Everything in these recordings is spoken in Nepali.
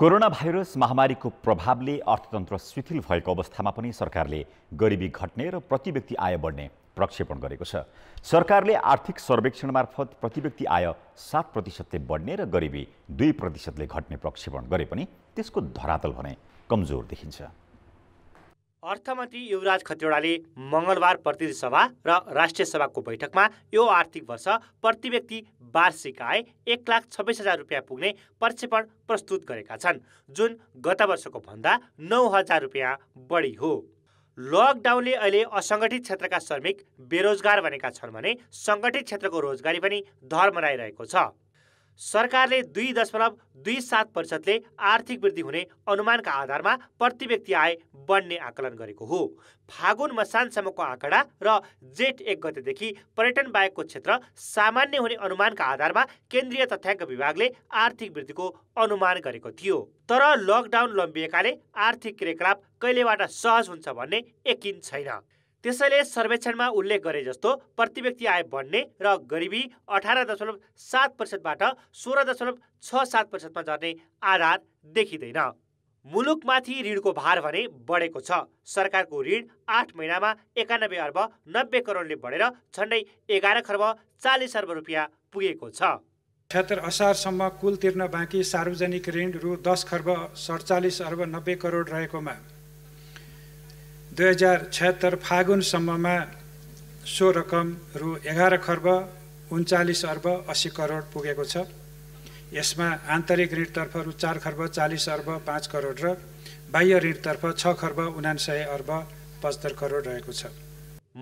कोरोना भाइरस महामारीको प्रभावले अर्थतन्त्र शिथिल भएको अवस्थामा पनि सरकारले गरिबी घट्ने र प्रति व्यक्ति आय बढ्ने प्रक्षेपण गरेको छ सरकारले आर्थिक सर्वेक्षण मार्फत प्रति व्यक्ति आय सात प्रतिशतले बढ्ने र गरिबी दुई प्रतिशतले घट्ने प्रक्षेपण गरे पनि त्यसको धरातल भने कमजोर देखिन्छ अर्थमन्त्री युवराज खतिवडाले मङ्गलबार प्रतिनिधि सभा र राष्ट्रिय सभाको बैठकमा यो आर्थिक वर्ष प्रति व्यक्ति वार्षिक आय एक लाख छब्बिस हजार रुपियाँ पुग्ने प्रक्षेपण प्रस्तुत गरेका छन् जुन गत वर्षको भन्दा नौ हजार रुपियाँ बढी हो लकडाउनले अहिले असङ्गठित क्षेत्रका श्रमिक बेरोजगार बनेका छन् भने सङ्गठित क्षेत्रको रोजगारी पनि धर मनाइरहेको छ सरकारले दुई दशमलव दुई सात प्रतिशतले आर्थिक वृद्धि हुने अनुमानका आधारमा प्रति व्यक्ति आय बढ्ने आकलन गरेको हो फागुन मसानसम्मको आँकडा र जेठ एक गतेदेखि पर्यटन बाहेकको क्षेत्र सामान्य हुने अनुमानका आधारमा केन्द्रीय तथ्याङ्क विभागले आर्थिक वृद्धिको अनुमान गरेको थियो तर लकडाउन लम्बिएकाले आर्थिक क्रियाकलाप कहिलेबाट सहज हुन्छ भन्ने यकिन छैन त्यसैले सर्वेक्षणमा उल्लेख गरे जस्तो प्रति व्यक्ति आय बढ्ने र गरिबी अठार दशमलव सात प्रतिशतबाट सोह्र दशमलव छ सात प्रतिशतमा झर्ने आधार देखिँदैन मुलुकमाथि ऋणको भार भने बढेको छ सरकारको ऋण आठ महिनामा एकानब्बे अर्ब नब्बे करोडले बढेर झन्डै एघार खर्ब चालिस अर्ब रुपियाँ पुगेको छ अठहत्तर असारसम्म कुल तिर्न बाँकी सार्वजनिक ऋण रु दस खर्ब सडचालिस अर्ब नब्बे करोड रहेकोमा दुई हजार छत्तर फागुनसम्ममा सो रकम रु एघार खर्ब उन्चालिस अर्ब अस्सी करोड पुगेको छ यसमा आन्तरिक ऋणतर्फ रु चार खर्ब चालिस अर्ब पाँच करोड र बाह्य ऋणतर्फ छ खर्ब उनान्सय अर्ब पचहत्तर करोड रहेको छ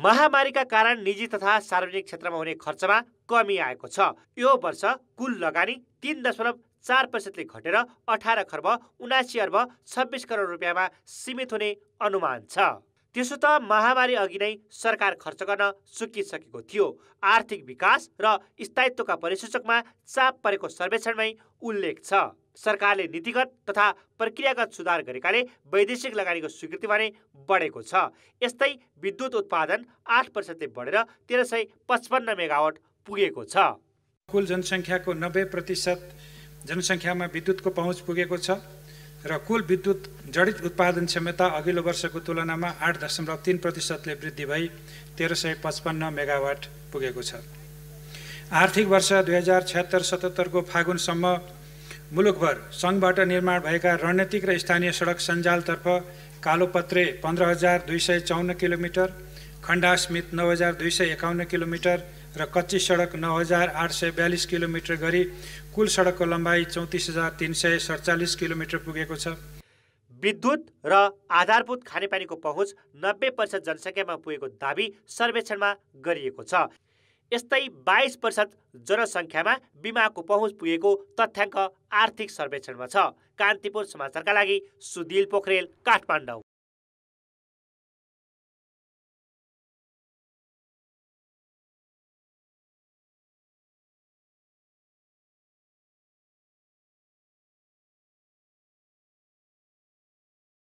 महामारीका कारण निजी तथा सार्वजनिक क्षेत्रमा हुने खर्चमा कमी आएको छ यो वर्ष कुल लगानी तिन दशमलव चार प्रतिशतले घटेर अठार खर्ब उनासी अर्ब छब्बिस करोड रुपियाँमा सीमित हुने अनुमान छ त्यसो त महामारी अघि नै सरकार खर्च गर्न सुकिसकेको थियो आर्थिक विकास र स्थायित्वका परिसूचकमा चाप परेको सर्वेक्षणमै उल्लेख छ सरकारले नीतिगत तथा प्रक्रियागत सुधार गरेकाले वैदेशिक लगानीको स्वीकृति भने बढेको छ यस्तै विद्युत उत्पादन आठ प्रतिशतले बढेर तेह्र सय पचपन्न मेगावाट पुगेको छ कुल जनसङ्ख्याको नब्बे प्रतिशत जनसङ्ख्यामा विद्युतको पहुँच पुगेको छ र कुल विद्युत जडित उत्पादन क्षमता अघिल्लो वर्षको तुलनामा आठ दशमलव तिन प्रतिशतले वृद्धि भई तेह्र सय पचपन्न मेगावाट पुगेको छ आर्थिक वर्ष दुई हजार छत्तर सतहत्तरको फागुनसम्म मुलुकभर सङ्घबाट निर्माण भएका रणनीतिक र स्थानीय सडक सञ्जालतर्फ कालोपत्रे पन्ध्र हजार दुई सय चौन्न किलोमिटर खण्डास्मित नौ हजार दुई सय एकाउन्न किलोमिटर र कच्ची सडक नौ हजार आठ सय बयालिस किलोमिटर गरी कुल सडकको लम्बाइ चौतिस हजार तिन सय सडचालिस किलोमिटर पुगेको छ विद्युत र आधारभूत खानेपानीको पहुँच नब्बे प्रतिशत जनसङ्ख्यामा पुगेको दावी सर्वेक्षणमा गरिएको छ यस्तै बाइस प्रतिशत जनसङ्ख्यामा बिमाको पहुँच पुगेको तथ्याङ्क आर्थिक सर्वेक्षणमा छ कान्तिपुर समाचारका लागि सुदिल पोखरेल काठमाडौँ